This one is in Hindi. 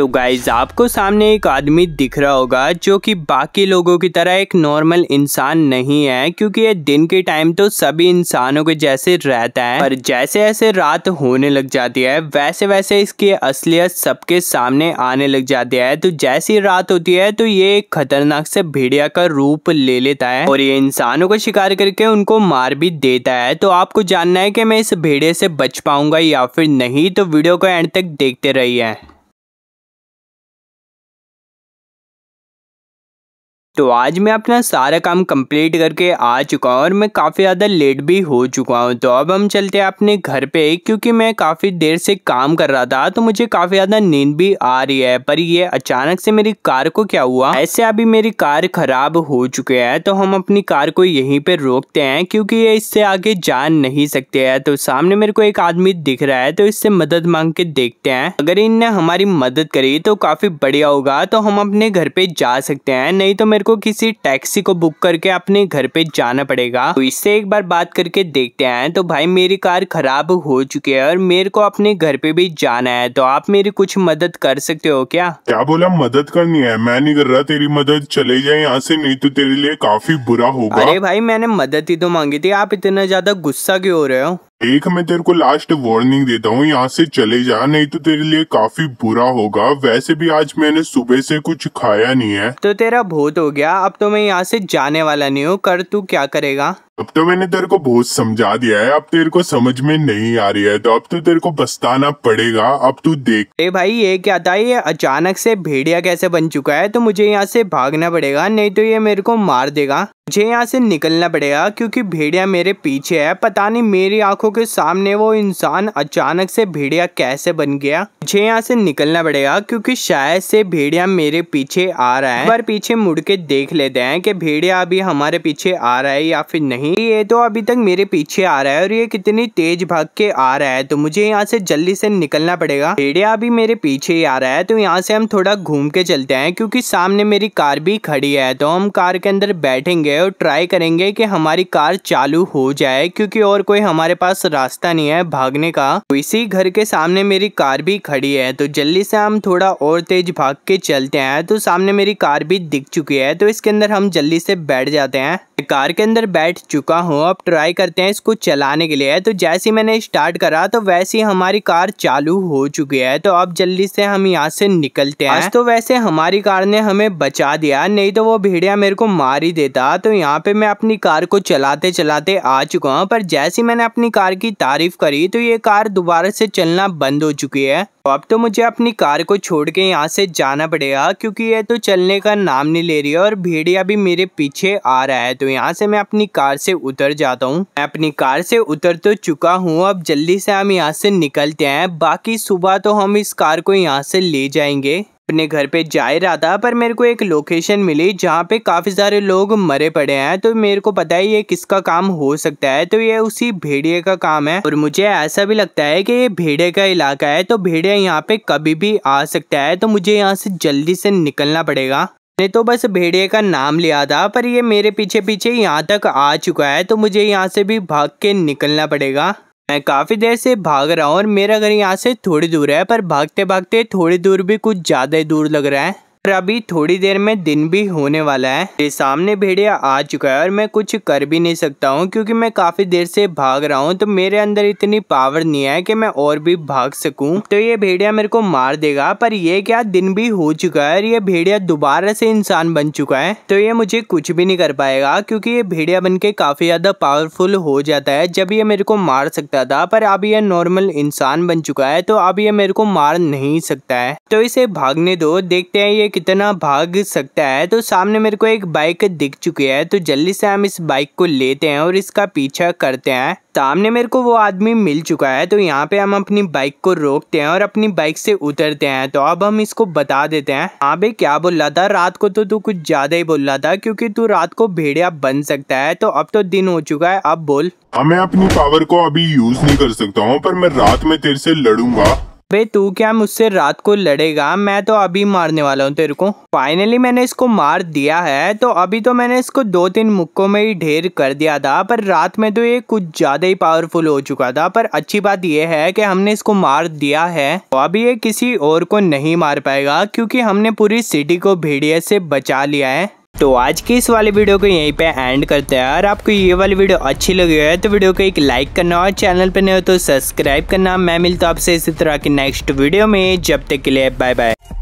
तो गाइज आपको सामने एक आदमी दिख रहा होगा जो कि बाकी लोगों की तरह एक नॉर्मल इंसान नहीं है क्योंकि ये दिन के टाइम तो सभी इंसानों के जैसे रहता है पर जैसे जैसे रात होने लग जाती है वैसे वैसे इसकी असलियत सबके सामने आने लग जाती है तो जैसी रात होती है तो ये एक खतरनाक से भेड़िया का रूप ले लेता है और ये इंसानों का शिकार करके उनको मार भी देता है तो आपको जानना है की मैं इस भेड़िए से बच पाऊंगा या फिर नहीं तो वीडियो को एंड तक देखते रहिए तो आज मैं अपना सारा काम कंप्लीट करके आ चुका हूँ और मैं काफ़ी ज़्यादा लेट भी हो चुका हूँ तो अब हम चलते हैं अपने घर पे क्योंकि मैं काफ़ी देर से काम कर रहा था तो मुझे काफ़ी ज़्यादा नींद भी आ रही है पर ये अचानक से मेरी कार को क्या हुआ ऐसे अभी मेरी कार खराब हो चुके है तो हम अपनी कार को यहीं पर रोकते हैं क्योंकि ये इससे आगे जा नहीं सकते हैं तो सामने मेरे को एक आदमी दिख रहा है तो इससे मदद मांग के देखते हैं अगर इनने हमारी मदद करी तो काफ़ी बढ़िया होगा तो हम अपने घर पे जा सकते हैं नहीं तो मेरे को को किसी टैक्सी को बुक करके अपने घर पे जाना पड़ेगा तो इससे एक बार बात करके देखते हैं तो भाई मेरी कार खराब हो चुकी है और मेरे को अपने घर पे भी जाना है तो आप मेरी कुछ मदद कर सकते हो क्या क्या बोला मदद करनी है मैं नहीं कर रहा तेरी मदद चले जाए यहाँ से नहीं तो तेरे लिए काफी बुरा होगा अरे भाई मैंने मदद ही तो मांगी थी आप इतना ज्यादा गुस्सा क्यों हो रहे हो एक मैं तेरे को लास्ट वार्निंग देता हूँ यहाँ से चले जा नहीं तो तेरे लिए काफी बुरा होगा वैसे भी आज मैंने सुबह से कुछ खाया नहीं है तो तेरा भूत हो गया अब तो मैं यहाँ से जाने वाला नहीं हूँ कर तू क्या करेगा अब तो मैंने तेरे को बहुत समझा दिया है अब तेरे को समझ में नहीं आ रही है तो अब तो तेरे को बसताना पड़ेगा अब तू देख ए भाई ये क्या था ये अचानक से भेड़िया कैसे बन चुका है तो मुझे यहाँ से भागना पड़ेगा नहीं तो ये मेरे को मार देगा मुझे यहाँ से निकलना पड़ेगा क्योंकि भेड़िया मेरे पीछे है पता नहीं मेरी आंखों के सामने वो इंसान अचानक से भेड़िया कैसे बन गया मुझे यहाँ से निकलना पड़ेगा क्योंकि शायद से भेड़िया मेरे पीछे आ रहा है पर पीछे मुड़ के देख लेते हैं कि भेड़िया अभी हमारे पीछे आ रहा है या फिर नहीं नहीं ये तो अभी तक मेरे पीछे आ रहा है और ये कितनी तेज भाग के आ रहा है तो मुझे यहाँ से जल्दी से निकलना पड़ेगा भेड़िया अभी मेरे पीछे ही आ रहा है तो यहाँ से हम थोड़ा घूम के चलते हैं क्योंकि सामने मेरी कार भी खड़ी है तो हम कार के अंदर बैठेंगे और ट्राई करेंगे कि हमारी कार चालू हो जाए क्योंकि और कोई हमारे पास रास्ता नहीं है भागने का तो इसी घर के सामने मेरी कार भी खड़ी है तो जल्दी से हम थोड़ा और तेज भाग के चलते हैं तो सामने मेरी कार भी दिख चुकी है तो इसके अंदर हम जल्दी से बैठ जाते हैं कार के अंदर बैठ चुका हूँ अब ट्राई करते हैं इसको चलाने के लिए तो जैसे ही मैंने स्टार्ट करा तो वैसे ही हमारी कार चालू हो चुकी है तो अब जल्दी से हम यहाँ से निकलते हैं तो वैसे हमारी कार ने हमें बचा दिया नहीं तो वो भेड़िया मेरे को मार ही देता तो यहाँ पे मैं अपनी कार को चलाते चलाते आ चुका हूँ पर जैसी मैंने अपनी कार की तारीफ करी तो ये कार दोबारा से चलना बंद हो चुकी है तो अब तो मुझे अपनी कार को छोड़ के यहाँ से जाना पड़ेगा क्योंकि ये तो चलने का नाम नहीं ले रही है और भेड़िया भी मेरे पीछे आ रहा है तो यहाँ से मैं अपनी कार से उतर जाता हूँ मैं अपनी कार से उतर तो चुका हूँ अब जल्दी से हम यहाँ से निकलते हैं बाकी सुबह तो हम इस कार को यहाँ से ले जाएंगे अपने घर पे जा रहा था पर मेरे को एक लोकेशन मिली जहाँ पे काफ़ी सारे लोग मरे पड़े हैं तो मेरे को पता है ये किसका काम हो सकता है तो ये उसी भेड़िए का काम है और मुझे ऐसा भी लगता है कि ये भेड़े का इलाका है तो भेड़िया यहाँ पे कभी भी आ सकता है तो मुझे यहाँ से जल्दी से निकलना पड़ेगा ने तो बस भेड़िए का नाम लिया था पर ये मेरे पीछे पीछे यहाँ तक आ चुका है तो मुझे यहाँ से भी भाग के निकलना पड़ेगा मैं काफ़ी देर से भाग रहा हूँ और मेरा घर यहाँ से थोड़ी दूर है पर भागते भागते थोड़ी दूर भी कुछ ज़्यादा ही दूर लग रहा है और अभी थोड़ी देर में दिन भी होने वाला है मेरे सामने भेड़िया आ चुका है और मैं कुछ कर भी नहीं सकता हूँ क्योंकि मैं काफी देर से भाग रहा हूँ तो मेरे अंदर इतनी पावर नहीं है कि मैं और भी भाग सकूँ तो ये भेड़िया मेरे को मार देगा पर ये क्या दिन भी हो चुका है और ये भेड़िया दोबारा से इंसान बन चुका है तो ये मुझे कुछ भी नहीं कर पाएगा क्योंकि ये भेड़िया बन के काफी ज्यादा पावरफुल हो जाता है जब ये मेरे को मार सकता था पर अब यह नॉर्मल इंसान बन चुका है तो अब ये मेरे को मार नहीं सकता है तो इसे भागने दो देखते हैं ये कितना भाग सकता है तो सामने मेरे को एक बाइक दिख चुकी है तो जल्दी से हम इस बाइक को लेते हैं और इसका पीछा करते हैं सामने मेरे को वो आदमी मिल चुका है तो यहाँ पे हम अपनी बाइक को रोकते हैं और अपनी बाइक से उतरते हैं तो अब हम इसको बता देते हैं हाँ भाई क्या बोल रहा था रात को तो तू कुछ ज्यादा ही बोल रहा था क्योंकि तू रात को भेड़िया बन सकता है तो अब तो दिन हो चुका है अब बोल हाँ मैं अपनी पावर को अभी यूज नहीं कर सकता हूँ पर मैं रात में तेरे से लड़ूंगा बे तू क्या मुझसे रात को लड़ेगा मैं तो अभी मारने वाला हूँ तेरे को फाइनली मैंने इसको मार दिया है तो अभी तो मैंने इसको दो तीन मुक्कों में ही ढेर कर दिया था पर रात में तो ये कुछ ज़्यादा ही पावरफुल हो चुका था पर अच्छी बात यह है कि हमने इसको मार दिया है तो अभी ये किसी और को नहीं मार पाएगा क्योंकि हमने पूरी सिटी को भेड़िए से बचा लिया है तो आज के इस वाले वीडियो को यहीं पे एंड करते हैं और आपको ये वाली वीडियो अच्छी लगी है तो वीडियो को एक लाइक करना और चैनल पर नहीं हो तो सब्सक्राइब करना मैं मिलता हूँ आपसे इसी तरह की नेक्स्ट वीडियो में जब तक के लिए बाय बाय